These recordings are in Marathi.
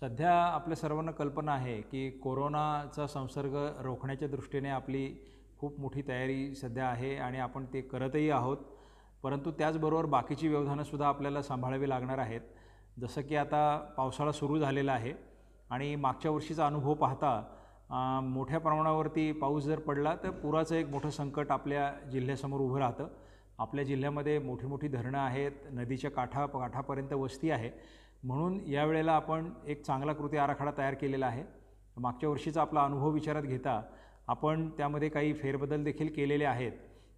सध्या आपल्या सर्वांना कल्पना आहे की कोरोनाचा संसर्ग रोखण्याच्या दृष्टीने आपली खूप मोठी तयारी सध्या आहे आणि आपण ते करतही आहोत परंतु त्याचबरोबर बाकीची व्यवधानंसुद्धा आपल्याला सांभाळावी लागणार आहेत जसं की आता पावसाळा सुरू झालेला आहे आणि मागच्या वर्षीचा अनुभव पाहता मोठ्या प्रमाणावरती पाऊस जर पडला तर पुराचं एक मोठं संकट आपल्या जिल्ह्यासमोर उभं राहतं आपल्या जिल्ह्यामध्ये मोठी मोठी धरणं आहेत नदीच्या काठा काठापर्यंत वस्ती आहे म्हणून यावेळेला आपण एक चांगला कृती आराखडा तयार केलेला आहे मागच्या वर्षीचा आपला अनुभव विचारात घेता आपण त्यामध्ये काही फेरबदल देखील केलेले आहेत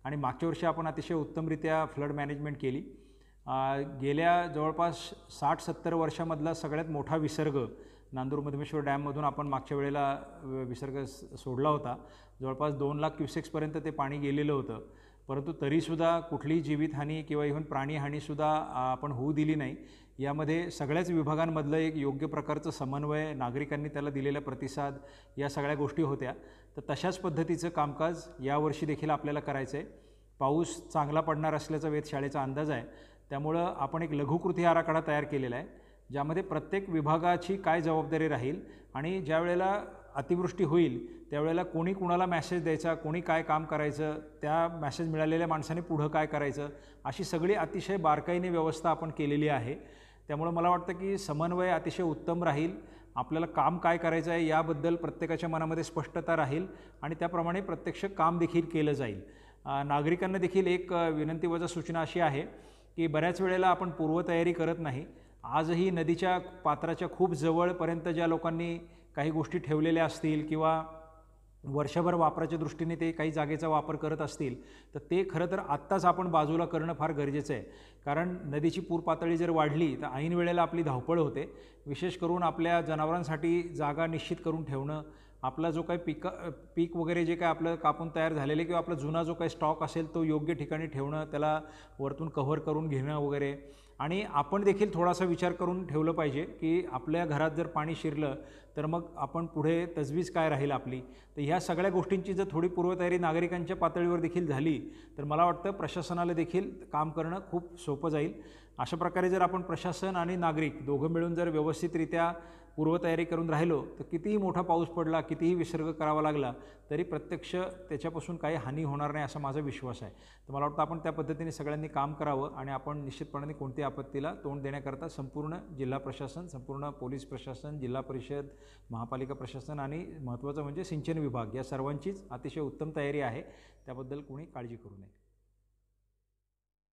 आणि मागच्या वर्षी आपण अतिशय उत्तमरित्या फ्लड मॅनेजमेंट केली गेल्या जवळपास साठ सत्तर वर्षामधला सगळ्यात मोठा विसर्ग नांदूर मधमेश्वर डॅममधून आपण मागच्या वेळेला विसर्ग सोडला होता जवळपास दोन लाख क्युसेक्सपर्यंत ते पाणी गेलेलं होतं परंतु तरीसुद्धा कुठलीही जीवितहानी किंवा इव्हन प्राणीहानीसुद्धा आपण होऊ दिली नाही यामध्ये सगळ्याच विभागांमधलं एक योग्य प्रकारचं समन्वय नागरिकांनी त्याला दिलेला प्रतिसाद या सगळ्या गोष्टी होत्या तर तशाच पद्धतीचं कामकाज यावर्षी देखील आपल्याला करायचं आहे पाऊस चांगला पडणार असल्याचा वेधशाळेचा अंदाज आहे त्यामुळं आपण एक लघुकृती आराखडा तयार केलेला आहे ज्यामध्ये प्रत्येक विभागाची काय जबाबदारी राहील आणि ज्या वेळेला अतिवृष्टी होईल त्यावेळेला कोणी कुणाला मॅसेज द्यायचा कोणी काय काम करायचं त्या मॅसेज मिळालेल्या माणसाने पुढं काय करायचं अशी सगळी अतिशय बारकाईने व्यवस्था आपण केलेली आहे त्यामुळं मला वाटतं की समन्वय अतिशय उत्तम राहील आपल्याला काम काय करायचं आहे याबद्दल प्रत्येकाच्या मनामध्ये स्पष्टता राहील आणि त्याप्रमाणे प्रत्यक्ष काम देखील केलं जाईल नागरिकांना देखील एक विनंतीवजा सूचना अशी आहे की बऱ्याच वेळेला आपण पूर्वतयारी करत नाही आजही नदीच्या पात्राच्या खूप जवळपर्यंत ज्या लोकांनी काही गोष्टी ठेवलेल्या असतील किंवा वर्षभर वापराच्या दृष्टीने ते काही जागेचा वापर करत असतील तर ते खरं तर आत्ताच आपण बाजूला करणं फार गरजेचं आहे कारण नदीची पूर पातळी जर वाढली तर ऐन वेळेला आपली धावपळ होते विशेष करून आपल्या जनावरांसाठी जागा निश्चित करून ठेवणं आपला जो काही पिक पीक वगैरे जे काय आपलं कापून तयार झालेले किंवा आपला जुना जो काही स्टॉक असेल तो योग्य ठिकाणी ठेवणं त्याला वरतून कव्हर करून घेणं वगैरे आणि आपण देखील थोडासा विचार करून ठेवलं पाहिजे की आपल्या घरात जर पाणी शिरलं तर मग आपण पुढे तजवीज काय राहील आपली तर ह्या सगळ्या गोष्टींची जर थोडी पूर्वतयारी नागरिकांच्या पातळीवर देखील झाली तर मला वाटतं प्रशासनाला देखील काम करणं खूप सोपं जाईल अशा प्रकारे जर आपण प्रशासन आणि नागरिक दोघं मिळून जर व्यवस्थितरित्या पूर्वतयारी करून राहिलो तर कितीही मोठा पाऊस पडला कितीही विसर्ग करावा लागला तरी प्रत्यक्ष त्याच्यापासून काही हानी होणार नाही असा माझा विश्वास आहे तर मला वाटतं आपण त्या पद्धतीने सगळ्यांनी काम करावं आणि आपण निश्चितपणाने कोणत्या आपत्तीला तोंड देण्याकरता संपूर्ण जिल्हा प्रशासन संपूर्ण पोलीस प्रशासन जिल्हा परिषद महापालिका प्रशासन आणि महत्त्वाचं म्हणजे सिंचन विभाग या सर्वांचीच अतिशय उत्तम तयारी आहे त्याबद्दल कोणी काळजी करू नये